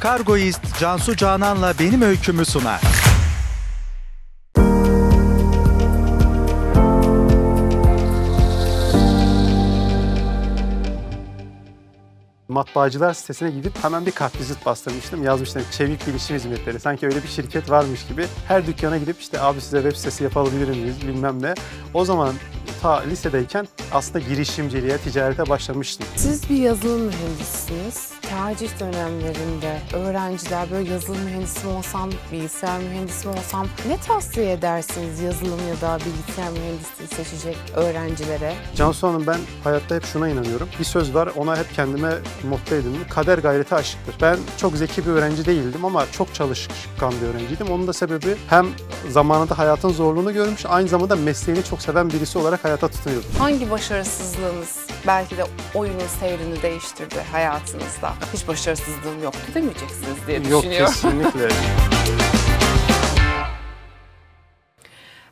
Kargoist Cansu Canan'la Benim Öykümü sunar. matbaacılar sitesine gidip hemen bir kartvizit bastırmıştım. Yazmıştım çevik bilişim hizmetleri. Sanki öyle bir şirket varmış gibi. Her dükkana gidip işte abi size web sitesi yapabilir miyiz bilmem ne. O zaman ta lisedeyken aslında girişimciliğe, ticarete başlamıştım. Siz bir yazılım mühendisisiniz taciz dönemlerinde öğrenciler böyle yazılım mühendisi mi olsam, bilgisayar mühendisi mi olsam ne tavsiye edersiniz yazılım ya da bilgisayar mühendisliği seçecek öğrencilere? Cansu Hanım ben hayatta hep şuna inanıyorum. Bir söz var ona hep kendime motto edindim. Kader gayreti aşıktır. Ben çok zeki bir öğrenci değildim ama çok çalışkan bir öğrenciydim. Onun da sebebi hem zamanında hayatın zorluğunu görmüş aynı zamanda mesleğini çok seven birisi olarak hayata tutuyordum Hangi başarısızlığınız belki de oyunun seyrini değiştirdi hayatınızda? konuda hiç başarısızlığım yoktu demeyeceksiniz diye düşünüyorum. Yok kesinlikle.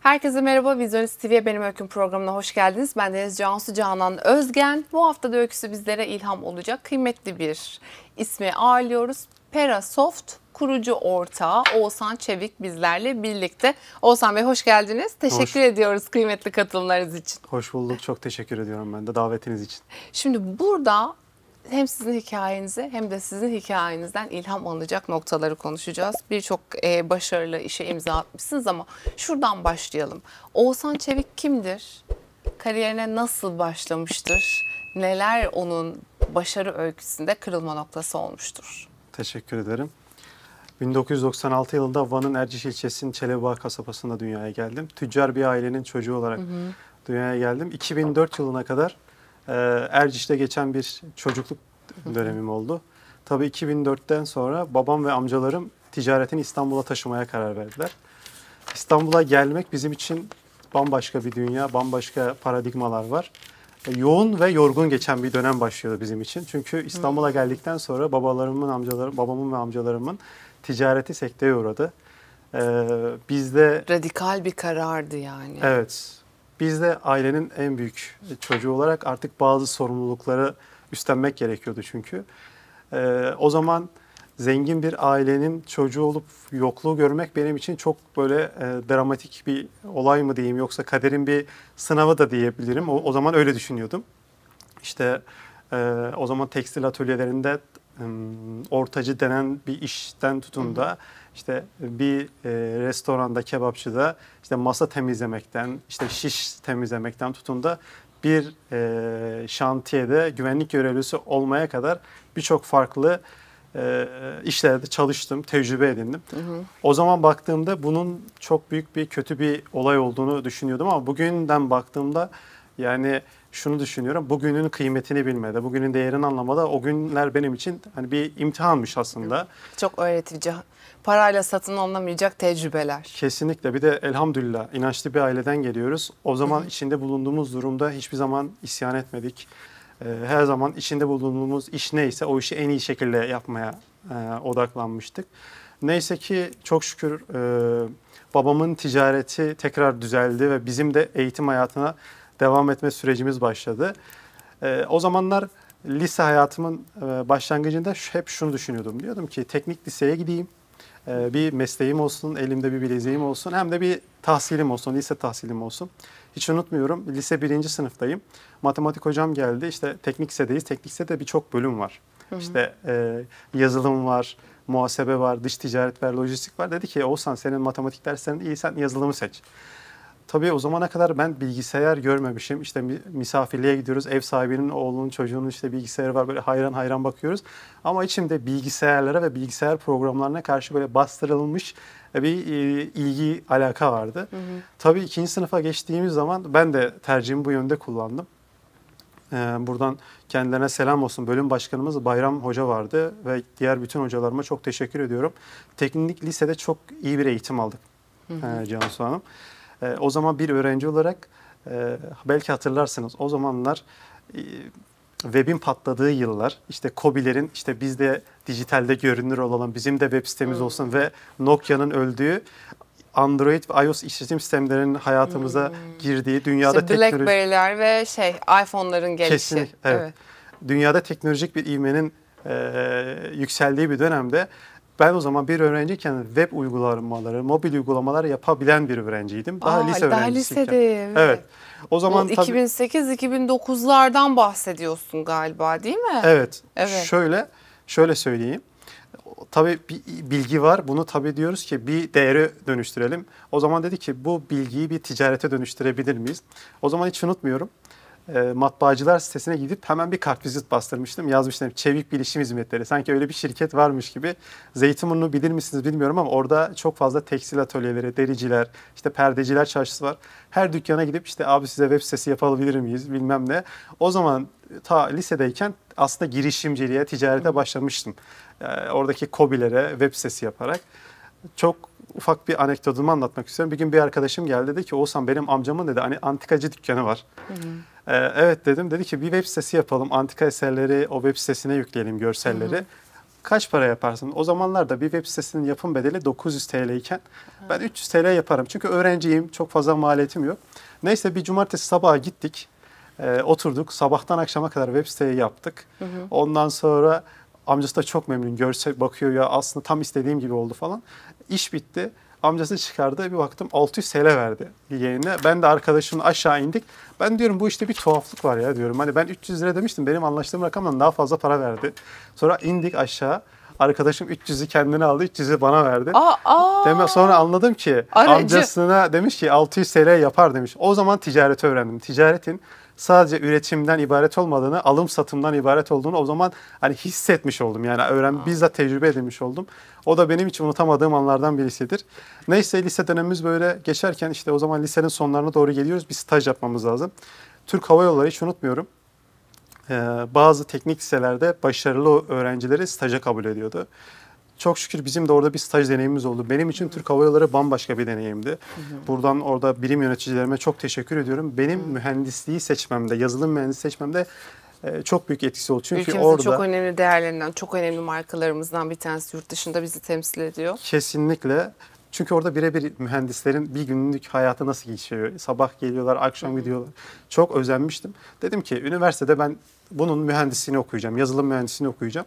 Herkese merhaba. Vizyonist TV'ye benim öyküm programına hoş geldiniz. Ben Deniz Cansu Canan Özgen. Bu hafta da öyküsü bizlere ilham olacak. Kıymetli bir ismi ağırlıyoruz. Perasoft kurucu ortağı Oğuzhan Çevik bizlerle birlikte. Oğuzhan Bey hoş geldiniz. Teşekkür hoş. ediyoruz kıymetli katılımlarınız için. Hoş bulduk. Çok teşekkür ediyorum ben de davetiniz için. Şimdi burada hem sizin hikayenizi hem de sizin hikayenizden ilham alacak noktaları konuşacağız. Birçok e, başarılı işe imza atmışsınız ama şuradan başlayalım. Oğuzhan Çevik kimdir? Kariyerine nasıl başlamıştır? Neler onun başarı öyküsünde kırılma noktası olmuştur? Teşekkür ederim. 1996 yılında Van'ın Erciş ilçesinin Çelebağ kasabasında dünyaya geldim. Tüccar bir ailenin çocuğu olarak hı hı. dünyaya geldim. 2004 yılına kadar e, Erciş'te geçen bir çocukluk dönemim oldu. Tabii 2004'ten sonra babam ve amcalarım ticaretini İstanbul'a taşımaya karar verdiler. İstanbul'a gelmek bizim için bambaşka bir dünya, bambaşka paradigmalar var. E, yoğun ve yorgun geçen bir dönem başlıyordu bizim için. Çünkü İstanbul'a geldikten sonra babalarımın, amcalarım, babamın ve amcalarımın ticareti sekteye uğradı. Ee, bizde radikal bir karardı yani. Evet. Biz de ailenin en büyük çocuğu olarak artık bazı sorumlulukları üstlenmek gerekiyordu çünkü. Ee, o zaman zengin bir ailenin çocuğu olup yokluğu görmek benim için çok böyle e, dramatik bir olay mı diyeyim yoksa kaderin bir sınavı da diyebilirim. O, o zaman öyle düşünüyordum. İşte e, o zaman tekstil atölyelerinde e, ortacı denen bir işten tutun da işte bir e, restoranda, kebapçıda işte masa temizlemekten, işte şiş temizlemekten tutun da bir e, şantiyede güvenlik görevlisi olmaya kadar birçok farklı e, işlerde çalıştım, tecrübe edindim. Hı hı. O zaman baktığımda bunun çok büyük bir kötü bir olay olduğunu düşünüyordum ama bugünden baktığımda yani şunu düşünüyorum. Bugünün kıymetini bilmede, bugünün değerini anlamada o günler benim için hani bir imtihanmış aslında. Çok öğretici parayla satın alınamayacak tecrübeler. Kesinlikle bir de elhamdülillah inançlı bir aileden geliyoruz. O zaman içinde bulunduğumuz durumda hiçbir zaman isyan etmedik. Ee, her zaman içinde bulunduğumuz iş neyse o işi en iyi şekilde yapmaya e, odaklanmıştık. Neyse ki çok şükür e, babamın ticareti tekrar düzeldi ve bizim de eğitim hayatına devam etme sürecimiz başladı. E, o zamanlar lise hayatımın başlangıcında hep şunu düşünüyordum. Diyordum ki teknik liseye gideyim. Ee, bir mesleğim olsun, elimde bir bileziğim olsun hem de bir tahsilim olsun, lise tahsilim olsun. Hiç unutmuyorum lise birinci sınıftayım. Matematik hocam geldi işte teknik lisedeyiz. Teknik lisede birçok bölüm var. Hı hı. İşte e, yazılım var, muhasebe var, dış ticaret var, lojistik var. Dedi ki Oğuzhan senin matematik derslerin iyi sen yazılımı seç. Tabii o zamana kadar ben bilgisayar görmemişim. İşte misafirliğe gidiyoruz. Ev sahibinin oğlunun çocuğunun işte bilgisayarı var. Böyle hayran hayran bakıyoruz. Ama içimde bilgisayarlara ve bilgisayar programlarına karşı böyle bastırılmış e, bir e, ilgi alaka vardı. Hı hı. Tabii ikinci sınıfa geçtiğimiz zaman ben de tercihimi bu yönde kullandım. Ee, buradan kendilerine selam olsun. Bölüm başkanımız Bayram Hoca vardı ve diğer bütün hocalarıma çok teşekkür ediyorum. Teknik lisede çok iyi bir eğitim aldık hı hı. E, Cansu Hanım. E, o zaman bir öğrenci olarak e, belki hatırlarsınız o zamanlar e, webin patladığı yıllar işte Kobilerin işte bizde dijitalde görünür olalım bizim de web sitemiz olsun hmm. ve Nokia'nın öldüğü Android ve iOS işletim sistemlerinin hayatımıza hmm. girdiği dünyada işte teknoloji... Blackberry'ler ve şey iPhone'ların gelişi. Kesinlikle evet. evet. Dünyada teknolojik bir ivmenin e, yükseldiği bir dönemde ben o zaman bir öğrenciyken web uygulamaları, mobil uygulamalar yapabilen bir öğrenciydim. Daha Aa, lise daha lisede. Evet. evet. O zaman 2008-2009'lardan bahsediyorsun galiba değil mi? Evet. Evet. Şöyle şöyle söyleyeyim tabii bir bilgi var. Bunu tabii diyoruz ki bir değeri dönüştürelim. O zaman dedi ki bu bilgiyi bir ticarete dönüştürebilir miyiz? O zaman hiç unutmuyorum e, matbaacılar sitesine gidip hemen bir kartvizit bastırmıştım. Yazmıştım çevik bilişim hizmetleri. Sanki öyle bir şirket varmış gibi. Zeytinburnu bilir misiniz bilmiyorum ama orada çok fazla tekstil atölyeleri, dericiler, işte perdeciler çarşısı var. Her dükkana gidip işte abi size web sitesi yapabilir miyiz bilmem ne. O zaman ta lisedeyken aslında girişimciliğe, ticarete başlamıştım. E, oradaki kobilere web sitesi yaparak. Çok ufak bir anekdotumu anlatmak istiyorum. Bir gün bir arkadaşım geldi dedi ki Oğuzhan benim amcamın dedi hani antikacı dükkanı var. Hı hı. Ee, evet dedim dedi ki bir web sitesi yapalım antika eserleri o web sitesine yükleyelim görselleri. Hı hı. Kaç para yaparsın? O zamanlarda bir web sitesinin yapım bedeli 900 TL iken hı. ben 300 TL yaparım. Çünkü öğrenciyim çok fazla maliyetim yok. Neyse bir cumartesi sabaha gittik. Ee, oturduk sabahtan akşama kadar web siteyi yaptık. Hı hı. Ondan sonra amcası da çok memnun görse bakıyor ya aslında tam istediğim gibi oldu falan. İş bitti. Amcasını çıkardı. Bir baktım 600 TL verdi yeğenine. Ben de arkadaşımla aşağı indik. Ben diyorum bu işte bir tuhaflık var ya diyorum. Hani ben 300 lira demiştim. Benim anlaştığım rakamdan daha fazla para verdi. Sonra indik aşağı. Arkadaşım 300'ü kendine aldı, 300'ü bana verdi. Aa, aa. Deme sonra anladım ki Aracı. amcasına demiş ki 600 TL yapar demiş. O zaman ticareti öğrendim. Ticaretin sadece üretimden ibaret olmadığını, alım satımdan ibaret olduğunu o zaman hani hissetmiş oldum. Yani öğren Aa. bizzat tecrübe edinmiş oldum. O da benim için unutamadığım anlardan birisidir. Neyse lise dönemimiz böyle geçerken işte o zaman lisenin sonlarına doğru geliyoruz. Bir staj yapmamız lazım. Türk Hava Yolları hiç unutmuyorum. Ee, bazı teknik liselerde başarılı öğrencileri staja kabul ediyordu. Çok şükür bizim de orada bir staj deneyimimiz oldu. Benim için Türk Hava Yolları bambaşka bir deneyimdi. Hı hı. Buradan orada birim yöneticilerime çok teşekkür ediyorum. Benim hı. mühendisliği seçmemde, yazılım mühendisi seçmemde e, çok büyük etkisi oldu. Çünkü Ülkemizin orada çok önemli değerlerinden, çok önemli markalarımızdan bir tanesi yurt dışında bizi temsil ediyor. Kesinlikle. Çünkü orada birebir mühendislerin bir günlük hayatı nasıl geçiyor? Sabah geliyorlar, akşam gidiyorlar. Çok özenmiştim. Dedim ki üniversitede ben bunun mühendisliğini okuyacağım, yazılım mühendisliğini okuyacağım.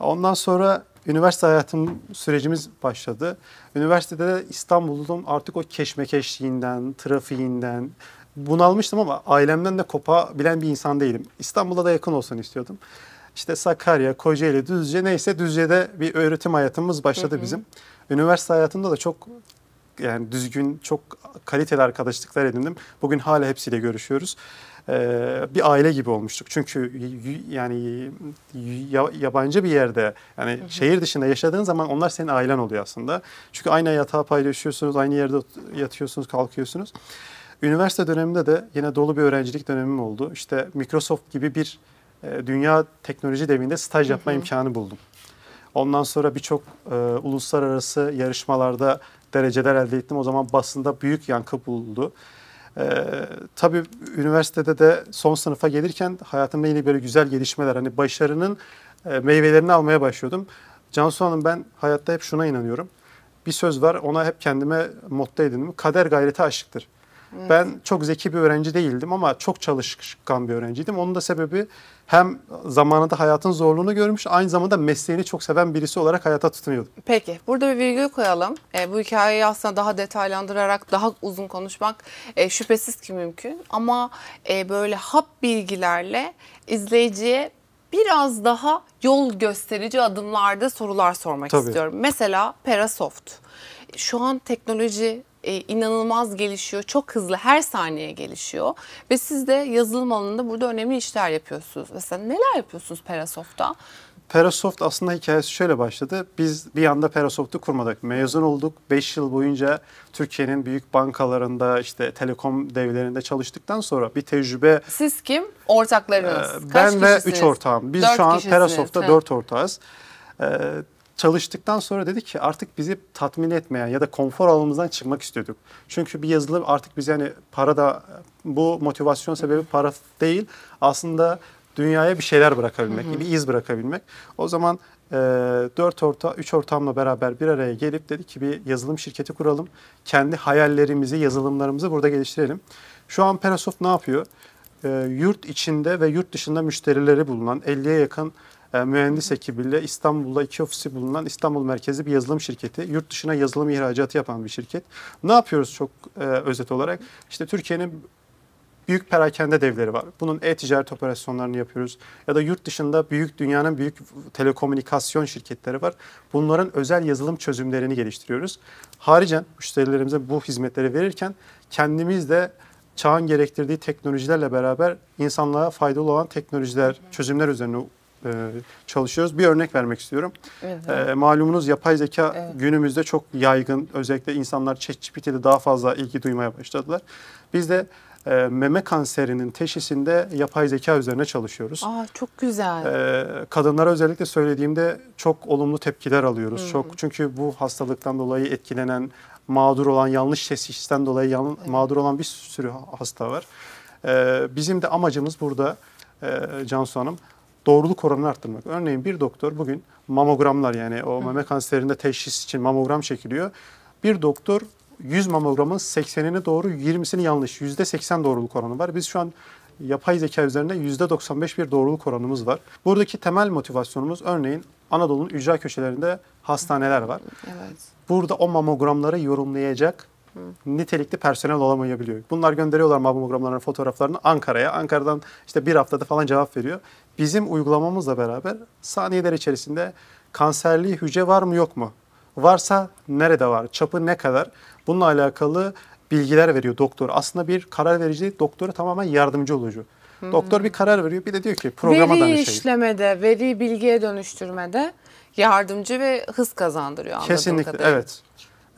Ondan sonra üniversite hayatım sürecimiz başladı. Üniversitede de İstanbul'un artık o keşmekeşliğinden, trafiğinden, bunalmıştım ama ailemden de kopabilen bir insan değilim. İstanbul'a da yakın olsun istiyordum. İşte Sakarya, Kocaeli, Düzce neyse Düzce'de bir öğretim hayatımız başladı hı hı. bizim. Üniversite hayatında da çok yani düzgün, çok kaliteli arkadaşlıklar edindim. Bugün hala hepsiyle görüşüyoruz. Ee, bir aile gibi olmuştuk. Çünkü yani yabancı bir yerde yani şehir dışında yaşadığın zaman onlar senin ailen oluyor aslında. Çünkü aynı yatağı paylaşıyorsunuz, aynı yerde yatıyorsunuz, kalkıyorsunuz. Üniversite döneminde de yine dolu bir öğrencilik dönemim oldu. İşte Microsoft gibi bir e, dünya teknoloji devinde staj yapma hı imkanı buldum. Ondan sonra birçok e, uluslararası yarışmalarda dereceler elde ettim. O zaman basında büyük yankı buldu. E, tabii üniversitede de son sınıfa gelirken hayatımda yine böyle güzel gelişmeler, hani başarının e, meyvelerini almaya başlıyordum. Cansu Hanım ben hayatta hep şuna inanıyorum. Bir söz var ona hep kendime mutlu edindim. Kader gayreti aşıktır. Ben çok zeki bir öğrenci değildim ama çok çalışkan bir öğrenciydim. Onun da sebebi hem zamanında hayatın zorluğunu görmüş aynı zamanda mesleğini çok seven birisi olarak hayata tutunuyordu. Peki burada bir virgül koyalım. E, bu hikayeyi aslında daha detaylandırarak daha uzun konuşmak e, şüphesiz ki mümkün. Ama e, böyle hap bilgilerle izleyiciye biraz daha yol gösterici adımlarda sorular sormak Tabii. istiyorum. Mesela Perasoft. Şu an teknoloji e, inanılmaz gelişiyor. Çok hızlı her saniye gelişiyor. Ve siz de yazılım alanında burada önemli işler yapıyorsunuz. Mesela neler yapıyorsunuz Perasoft'ta? Perasoft aslında hikayesi şöyle başladı. Biz bir anda Perasoft'u kurmadık. Mezun olduk. 5 yıl boyunca Türkiye'nin büyük bankalarında işte telekom devlerinde çalıştıktan sonra bir tecrübe. Siz kim? Ortaklarınız. Ee, ben Kaç ve 3 ortağım. Biz dört şu an kişisiniz. Perasoft'ta 4 ortağız. Ee, çalıştıktan sonra dedik ki artık bizi tatmin etmeyen ya da konfor alanımızdan çıkmak istiyorduk. Çünkü bir yazılım artık bizi hani para da bu motivasyon sebebi para değil. Aslında dünyaya bir şeyler bırakabilmek, bir iz bırakabilmek. O zaman e, 4 orta, üç ortamla beraber bir araya gelip dedik ki bir yazılım şirketi kuralım. Kendi hayallerimizi, yazılımlarımızı burada geliştirelim. Şu an Perasoft ne yapıyor? E, yurt içinde ve yurt dışında müşterileri bulunan 50'ye yakın e, mühendis ekibiyle İstanbul'da iki ofisi bulunan İstanbul merkezi bir yazılım şirketi. Yurt dışına yazılım ihracatı yapan bir şirket. Ne yapıyoruz çok e, özet olarak? İşte Türkiye'nin büyük perakende devleri var. Bunun e-ticaret operasyonlarını yapıyoruz. Ya da yurt dışında büyük dünyanın büyük telekomünikasyon şirketleri var. Bunların özel yazılım çözümlerini geliştiriyoruz. Haricen müşterilerimize bu hizmetleri verirken kendimiz de çağın gerektirdiği teknolojilerle beraber insanlığa faydalı olan teknolojiler, çözümler üzerine e, çalışıyoruz. Bir örnek vermek istiyorum. Evet. E, malumunuz yapay zeka evet. günümüzde çok yaygın. Özellikle insanlar ChatGPT'de daha fazla ilgi duymaya başladılar. Biz de e, meme kanserinin teşhisinde yapay zeka üzerine çalışıyoruz. Aa çok güzel. E, kadınlara özellikle söylediğimde çok olumlu tepkiler alıyoruz. Hı hmm. Çok çünkü bu hastalıktan dolayı etkilenen, mağdur olan, yanlış teşhisten dolayı yan, evet. mağdur olan bir sürü hasta var. bizim de amacımız burada e, Cansu Hanım doğruluk oranını arttırmak. Örneğin bir doktor bugün mamogramlar yani o meme kanserinde teşhis için mamogram çekiliyor. Bir doktor 100 mamogramın 80'ini doğru 20'sini yanlış %80 doğruluk oranı var. Biz şu an yapay zeka üzerinde %95 bir doğruluk oranımız var. Buradaki temel motivasyonumuz örneğin Anadolu'nun ücra köşelerinde hastaneler var. Evet. Burada o mamogramları yorumlayacak Hı. nitelikli personel olamayabiliyor. Bunlar gönderiyorlar mamogramların fotoğraflarını Ankara'ya. Ankara'dan işte bir haftada falan cevap veriyor bizim uygulamamızla beraber saniyeler içerisinde kanserli hücre var mı yok mu? Varsa nerede var? Çapı ne kadar? Bununla alakalı bilgiler veriyor doktor. Aslında bir karar verici doktora tamamen yardımcı olucu. Hmm. Doktor bir karar veriyor. Bir de diyor ki programa veri danışayım. Veri işlemede, veri bilgiye dönüştürmede yardımcı ve hız kazandırıyor. Kesinlikle evet.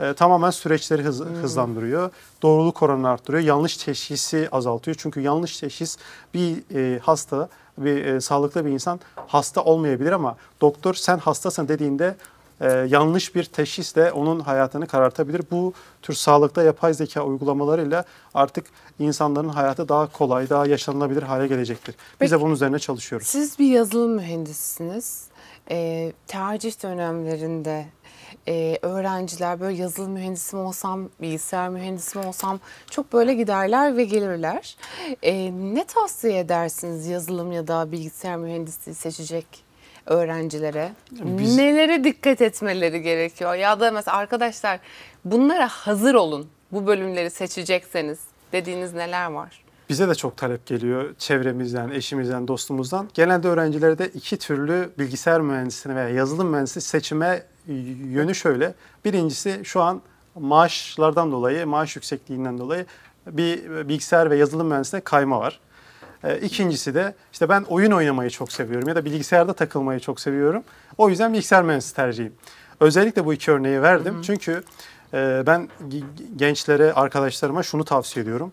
Ee, tamamen süreçleri hız, hmm. hızlandırıyor. Doğruluk oranını arttırıyor. Yanlış teşhisi azaltıyor. Çünkü yanlış teşhis bir e, hasta bir e, sağlıklı bir insan hasta olmayabilir ama doktor sen hastasın dediğinde e, yanlış bir teşhis de onun hayatını karartabilir. Bu tür sağlıkta yapay zeka uygulamalarıyla artık insanların hayatı daha kolay, daha yaşanılabilir hale gelecektir. Peki, Biz de bunun üzerine çalışıyoruz. Siz bir yazılım mühendisisiniz. E, tercih dönemlerinde e, öğrenciler böyle yazılım mühendisi mi olsam, bilgisayar mühendisi mi olsam çok böyle giderler ve gelirler. E, ne tavsiye edersiniz yazılım ya da bilgisayar mühendisliği seçecek öğrencilere? Biz... Nelere dikkat etmeleri gerekiyor? Ya da mesela arkadaşlar bunlara hazır olun bu bölümleri seçecekseniz dediğiniz neler var? Bize de çok talep geliyor çevremizden, eşimizden, dostumuzdan. Genelde öğrencilerde iki türlü bilgisayar mühendisliğine veya yazılım mühendisliği seçime e, yönü şöyle. Birincisi şu an maaşlardan dolayı, maaş yüksekliğinden dolayı bir e, bilgisayar ve yazılım mühendisliğine kayma var. E, ikincisi de işte ben oyun oynamayı çok seviyorum ya da bilgisayarda takılmayı çok seviyorum. O yüzden bilgisayar mühendisi tercihim. Özellikle bu iki örneği verdim. Hı hı. Çünkü ben gençlere, arkadaşlarıma şunu tavsiye ediyorum.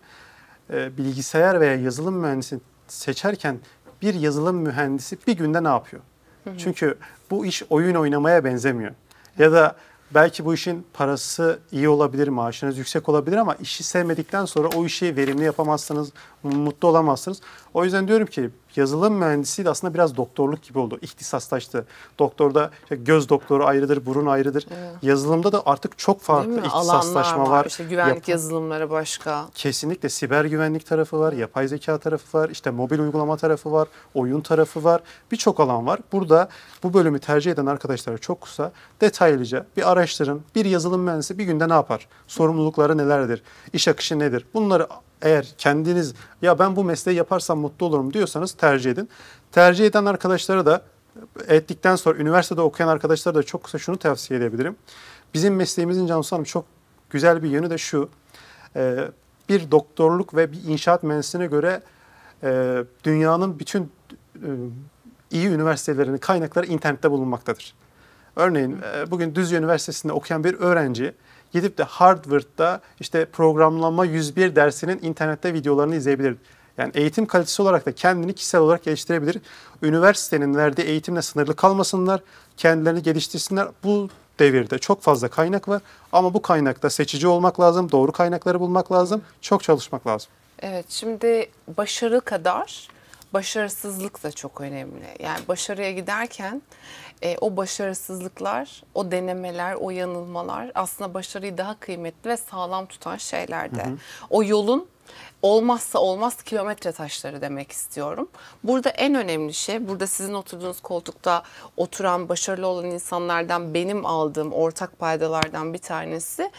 Bilgisayar veya yazılım mühendisi seçerken bir yazılım mühendisi bir günde ne yapıyor? Hı hı. Çünkü bu iş oyun oynamaya benzemiyor. Ya da belki bu işin parası iyi olabilir, maaşınız yüksek olabilir ama işi sevmedikten sonra o işi verimli yapamazsınız, mutlu olamazsınız. O yüzden diyorum ki yazılım de aslında biraz doktorluk gibi oldu. İhtisaslaştı. Doktorda işte göz doktoru ayrıdır, burun ayrıdır. Evet. Yazılımda da artık çok farklı ihtisaslaşma var. İşte güvenlik Yap- yazılımları başka. Kesinlikle siber güvenlik tarafı var, yapay zeka tarafı var, işte mobil uygulama tarafı var, oyun tarafı var. Birçok alan var. Burada bu bölümü tercih eden arkadaşlara çok kısa detaylıca bir araştırın. Bir yazılım mühendisi bir günde ne yapar? Sorumlulukları nelerdir? İş akışı nedir? Bunları eğer kendiniz ya ben bu mesleği yaparsam mutlu olurum diyorsanız tercih edin. Tercih eden arkadaşlara da ettikten sonra üniversitede okuyan arkadaşlara da çok kısa şunu tavsiye edebilirim. Bizim mesleğimizin Cansu Hanım çok güzel bir yönü de şu. Ee, bir doktorluk ve bir inşaat mühendisliğine göre e, dünyanın bütün e, iyi üniversitelerinin kaynakları internette bulunmaktadır. Örneğin e, bugün Düzce Üniversitesi'nde okuyan bir öğrenci gidip de Harvard'da işte programlama 101 dersinin internette videolarını izleyebilir. Yani eğitim kalitesi olarak da kendini kişisel olarak geliştirebilir. Üniversitenin verdiği eğitimle sınırlı kalmasınlar, kendilerini geliştirsinler. Bu devirde çok fazla kaynak var ama bu kaynakta seçici olmak lazım, doğru kaynakları bulmak lazım, çok çalışmak lazım. Evet, şimdi başarı kadar başarısızlık da çok önemli. Yani başarıya giderken e, o başarısızlıklar, o denemeler, o yanılmalar aslında başarıyı daha kıymetli ve sağlam tutan şeylerde. Hı hı. O yolun olmazsa olmaz kilometre taşları demek istiyorum. Burada en önemli şey, burada sizin oturduğunuz koltukta oturan başarılı olan insanlardan benim aldığım ortak paydalardan bir tanesi.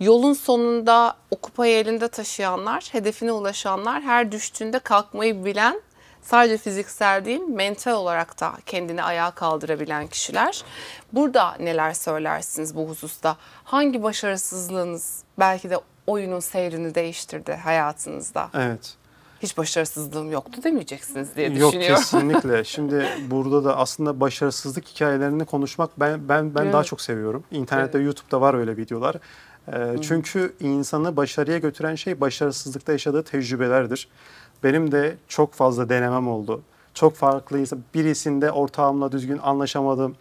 Yolun sonunda o kupayı elinde taşıyanlar, hedefine ulaşanlar, her düştüğünde kalkmayı bilen sadece fiziksel değil mental olarak da kendini ayağa kaldırabilen kişiler. Burada neler söylersiniz bu hususta? Hangi başarısızlığınız belki de oyunun seyrini değiştirdi hayatınızda? Evet. Hiç başarısızlığım yoktu demeyeceksiniz diye düşünüyorum. Yok kesinlikle. Şimdi burada da aslında başarısızlık hikayelerini konuşmak ben ben ben evet. daha çok seviyorum. İnternette evet. YouTube'da var öyle videolar. E, çünkü insanı başarıya götüren şey başarısızlıkta yaşadığı tecrübelerdir. Benim de çok fazla denemem oldu. Çok farklı birisinde ortağımla düzgün anlaşamadım.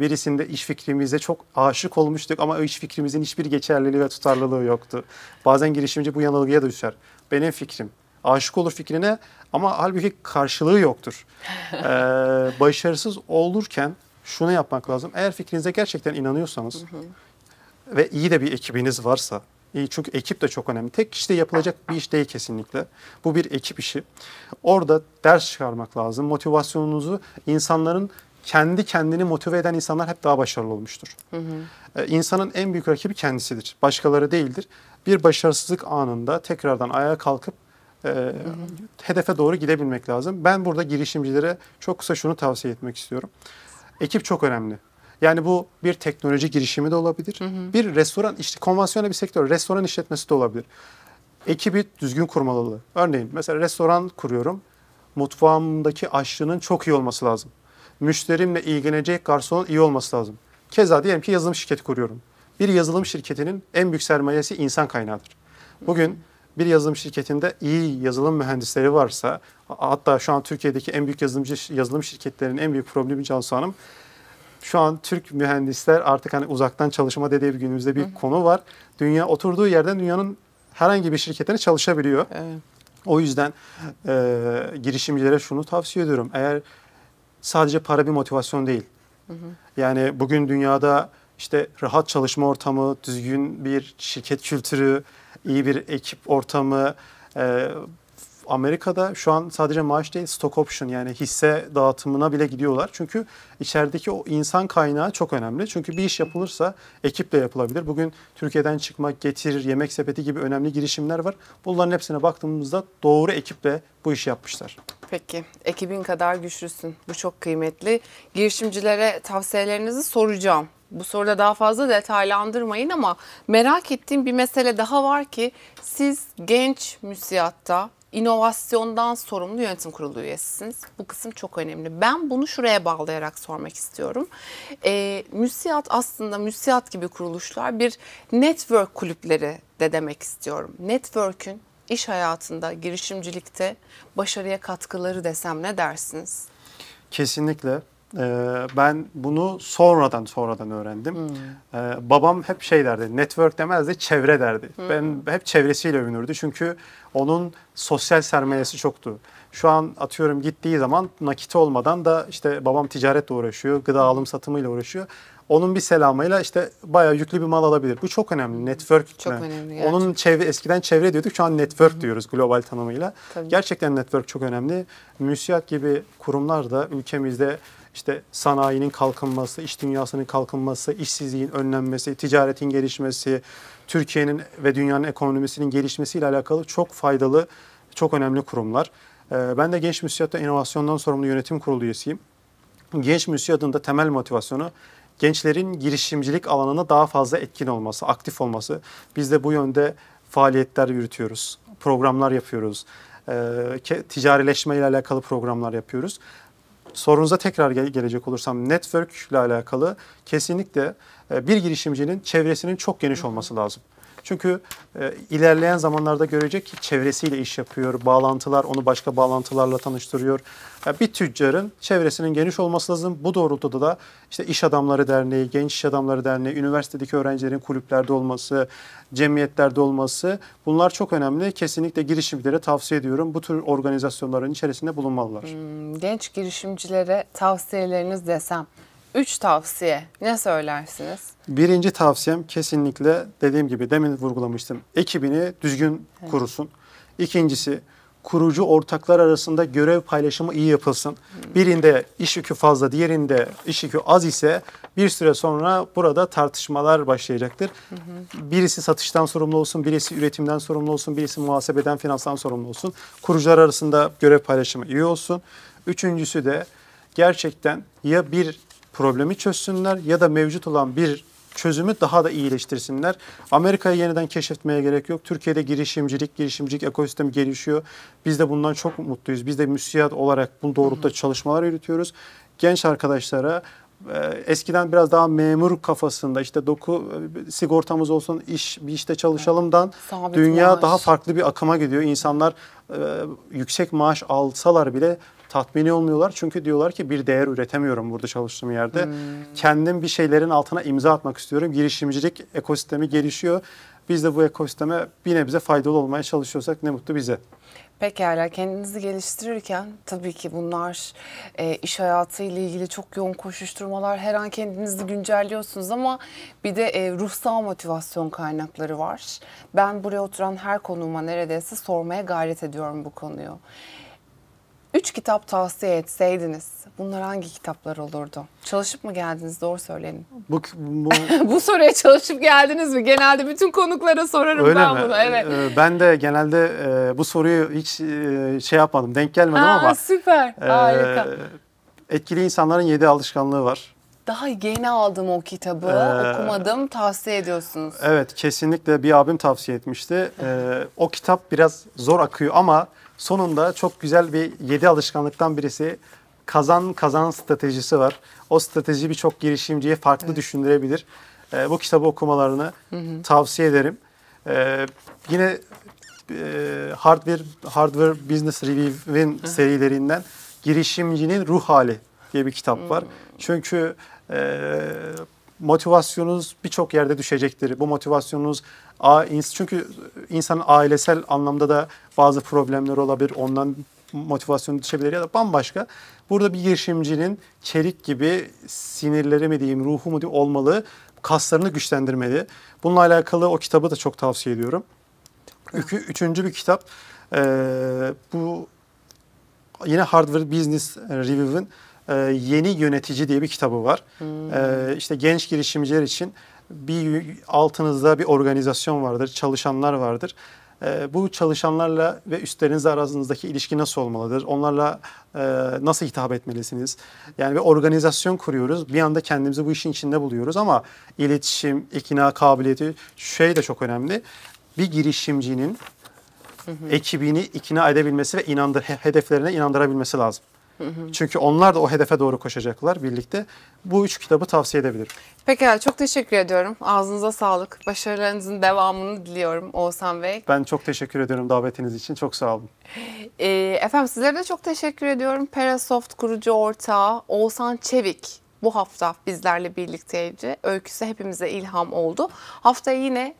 Birisinde iş fikrimize çok aşık olmuştuk ama o iş fikrimizin hiçbir geçerliliği ve tutarlılığı yoktu. Bazen girişimci bu yanılgıya da düşer. Benim fikrim. Aşık olur fikrine ama halbuki karşılığı yoktur. ee, başarısız olurken şunu yapmak lazım. Eğer fikrinize gerçekten inanıyorsanız hı hı ve iyi de bir ekibiniz varsa, iyi çünkü ekip de çok önemli. Tek kişide yapılacak bir iş değil kesinlikle. Bu bir ekip işi. Orada ders çıkarmak lazım. Motivasyonunuzu insanların kendi kendini motive eden insanlar hep daha başarılı olmuştur. Hı hı. Ee, insanın en büyük rakibi kendisidir. Başkaları değildir. Bir başarısızlık anında tekrardan ayağa kalkıp e, hı hı. hedefe doğru gidebilmek lazım. Ben burada girişimcilere çok kısa şunu tavsiye etmek istiyorum. Ekip çok önemli. Yani bu bir teknoloji girişimi de olabilir. Hı hı. Bir restoran işte konvansiyonel bir sektör restoran işletmesi de olabilir. Ekibi düzgün kurmalı. Örneğin mesela restoran kuruyorum. Mutfağımdaki aşçının çok iyi olması lazım. Müşterimle ilgilenecek garsonun iyi olması lazım. Keza diyelim ki yazılım şirketi kuruyorum. Bir yazılım şirketinin en büyük sermayesi insan kaynağıdır. Bugün bir yazılım şirketinde iyi yazılım mühendisleri varsa hatta şu an Türkiye'deki en büyük yazılımcı yazılım şirketlerinin en büyük problemi can Hanım şu an Türk mühendisler artık hani uzaktan çalışma dediği bir günümüzde bir Hı-hı. konu var. Dünya oturduğu yerden dünyanın herhangi bir şirketine çalışabiliyor. Evet. O yüzden e, girişimcilere şunu tavsiye ediyorum. Eğer sadece para bir motivasyon değil. Hı hı. Yani bugün dünyada işte rahat çalışma ortamı, düzgün bir şirket kültürü, iyi bir ekip ortamı, e, Amerika'da şu an sadece maaş değil stock option yani hisse dağıtımına bile gidiyorlar. Çünkü içerideki o insan kaynağı çok önemli. Çünkü bir iş yapılırsa ekiple yapılabilir. Bugün Türkiye'den çıkmak, getir, yemek sepeti gibi önemli girişimler var. Bunların hepsine baktığımızda doğru ekiple bu işi yapmışlar. Peki ekibin kadar güçlüsün. Bu çok kıymetli. Girişimcilere tavsiyelerinizi soracağım bu soruda daha fazla detaylandırmayın ama merak ettiğim bir mesele daha var ki siz genç müsiyatta inovasyondan sorumlu yönetim kurulu üyesisiniz. Bu kısım çok önemli. Ben bunu şuraya bağlayarak sormak istiyorum. E, ee, müsiat aslında müsiat gibi kuruluşlar bir network kulüpleri de demek istiyorum. Network'ün iş hayatında, girişimcilikte başarıya katkıları desem ne dersiniz? Kesinlikle. Ee, ben bunu sonradan sonradan öğrendim. Hmm. Ee, babam hep şey derdi, network demezdi, çevre derdi. Hmm. Ben hep çevresiyle övünürdü çünkü onun sosyal sermayesi çoktu. Şu an atıyorum gittiği zaman nakit olmadan da işte babam ticaretle uğraşıyor, gıda alım satımıyla uğraşıyor. Onun bir selamıyla işte bayağı yüklü bir mal alabilir. Bu çok önemli. Hmm. Network. Çok önemli. Gerçekten. Onun çevre, eskiden çevre diyorduk. Şu an network diyoruz global tanımıyla. Tabii. Gerçekten network çok önemli. Müsiyat gibi kurumlar da ülkemizde işte sanayinin kalkınması, iş dünyasının kalkınması, işsizliğin önlenmesi, ticaretin gelişmesi, Türkiye'nin ve dünyanın ekonomisinin gelişmesiyle alakalı çok faydalı, çok önemli kurumlar. Ee, ben de Genç Müsiyatta inovasyondan Sorumlu Yönetim Kurulu üyesiyim. Genç Müsiyat'ın da temel motivasyonu gençlerin girişimcilik alanına daha fazla etkin olması, aktif olması. Biz de bu yönde faaliyetler yürütüyoruz, programlar yapıyoruz, ee, e, ticarileşme ile alakalı programlar yapıyoruz sorunuza tekrar gelecek olursam network ile alakalı kesinlikle e, bir girişimcinin çevresinin çok geniş olması lazım. Çünkü e, ilerleyen zamanlarda görecek ki çevresiyle iş yapıyor, bağlantılar onu başka bağlantılarla tanıştırıyor. Yani bir tüccarın çevresinin geniş olması lazım. Bu doğrultuda da işte İş Adamları Derneği, Genç İş Adamları Derneği, üniversitedeki öğrencilerin kulüplerde olması, cemiyetlerde olması bunlar çok önemli. Kesinlikle girişimcilere tavsiye ediyorum. Bu tür organizasyonların içerisinde bulunmalılar. Hmm, genç girişimcilere tavsiyeleriniz desem Üç tavsiye ne söylersiniz? Birinci tavsiyem kesinlikle dediğim gibi demin vurgulamıştım. Ekibini düzgün evet. kurusun. İkincisi kurucu ortaklar arasında görev paylaşımı iyi yapılsın. Hmm. Birinde iş yükü fazla, diğerinde iş yükü az ise bir süre sonra burada tartışmalar başlayacaktır. Hı Birisi satıştan sorumlu olsun, birisi üretimden sorumlu olsun, birisi muhasebeden, finanstan sorumlu olsun. Kurucular arasında görev paylaşımı iyi olsun. Üçüncüsü de gerçekten ya bir problemi çözsünler ya da mevcut olan bir çözümü daha da iyileştirsinler. Amerika'yı yeniden keşfetmeye gerek yok. Türkiye'de girişimcilik, girişimcilik ekosistemi gelişiyor. Biz de bundan çok mutluyuz. Biz de müsiyat olarak bu doğrultuda çalışmalar yürütüyoruz. Genç arkadaşlara e, eskiden biraz daha memur kafasında işte doku e, sigortamız olsun iş bir işte çalışalımdan evet, dünya maaş. daha farklı bir akıma gidiyor. İnsanlar e, yüksek maaş alsalar bile tatmini olmuyorlar. Çünkü diyorlar ki bir değer üretemiyorum burada çalıştığım yerde. Hmm. Kendim bir şeylerin altına imza atmak istiyorum. Girişimcilik ekosistemi gelişiyor. Biz de bu ekosisteme bir nebze faydalı olmaya çalışıyorsak ne mutlu bize. Pekala kendinizi geliştirirken tabii ki bunlar e, iş hayatı ile ilgili çok yoğun koşuşturmalar her an kendinizi güncelliyorsunuz ama bir de e, ruhsal motivasyon kaynakları var. Ben buraya oturan her konuğuma neredeyse sormaya gayret ediyorum bu konuyu. Üç kitap tavsiye etseydiniz bunlar hangi kitaplar olurdu? Çalışıp mı geldiniz? Doğru söyleyin. Bu, bu... bu soruya çalışıp geldiniz mi? Genelde bütün konuklara sorarım Öyle ben mi? bunu. Evet. Ee, ben de genelde e, bu soruyu hiç e, şey yapmadım. Denk gelmedim Aa, ama. Süper. E, Harika. Etkili insanların yedi alışkanlığı var daha yeni aldım o kitabı, ee, okumadım, tavsiye ediyorsunuz. Evet, kesinlikle bir abim tavsiye etmişti. Ee, o kitap biraz zor akıyor ama sonunda çok güzel bir yedi alışkanlıktan birisi kazan kazan stratejisi var. O strateji birçok girişimciye farklı evet. düşündürebilir. Ee, bu kitabı okumalarını hı hı. tavsiye ederim. Ee, yine e, Hardware, Hardware Business Review'in serilerinden girişimcinin ruh hali diye bir kitap var. Hmm. Çünkü ee, motivasyonunuz birçok yerde düşecektir. Bu motivasyonunuz çünkü insanın ailesel anlamda da bazı problemler olabilir. Ondan motivasyonu düşebilir ya da bambaşka. Burada bir girişimcinin çelik gibi sinirleri mi diyeyim, ruhu mu diyeyim olmalı. Kaslarını güçlendirmeli. Bununla alakalı o kitabı da çok tavsiye ediyorum. Ü üçüncü bir kitap. Ee, bu yine Hardware Business Review'ın e, Yeni Yönetici diye bir kitabı var. Hmm. E, işte genç girişimciler için bir altınızda bir organizasyon vardır, çalışanlar vardır. E, bu çalışanlarla ve üstlerinizle arasındaki ilişki nasıl olmalıdır? Onlarla e, nasıl hitap etmelisiniz? Yani bir organizasyon kuruyoruz. Bir anda kendimizi bu işin içinde buluyoruz ama iletişim, ikna kabiliyeti şey de çok önemli. Bir girişimcinin hı hı. ekibini ikna edebilmesi ve inandır hedeflerine inandırabilmesi lazım. Çünkü onlar da o hedefe doğru koşacaklar birlikte. Bu üç kitabı tavsiye edebilirim. Peki çok teşekkür ediyorum. Ağzınıza sağlık. Başarılarınızın devamını diliyorum Oğuzhan Bey. Ben çok teşekkür ediyorum davetiniz için. Çok sağ olun. E, efendim sizlere de çok teşekkür ediyorum. Perasoft kurucu ortağı Oğuzhan Çevik bu hafta bizlerle birlikteydi. Öyküsü hepimize ilham oldu. Hafta yine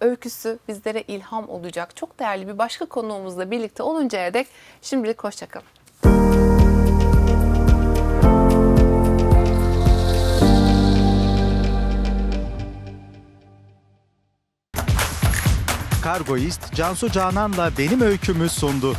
öyküsü bizlere ilham olacak. Çok değerli bir başka konuğumuzla birlikte oluncaya dek şimdilik hoşçakalın. kargoist Cansu Canan'la benim öykümü sundu.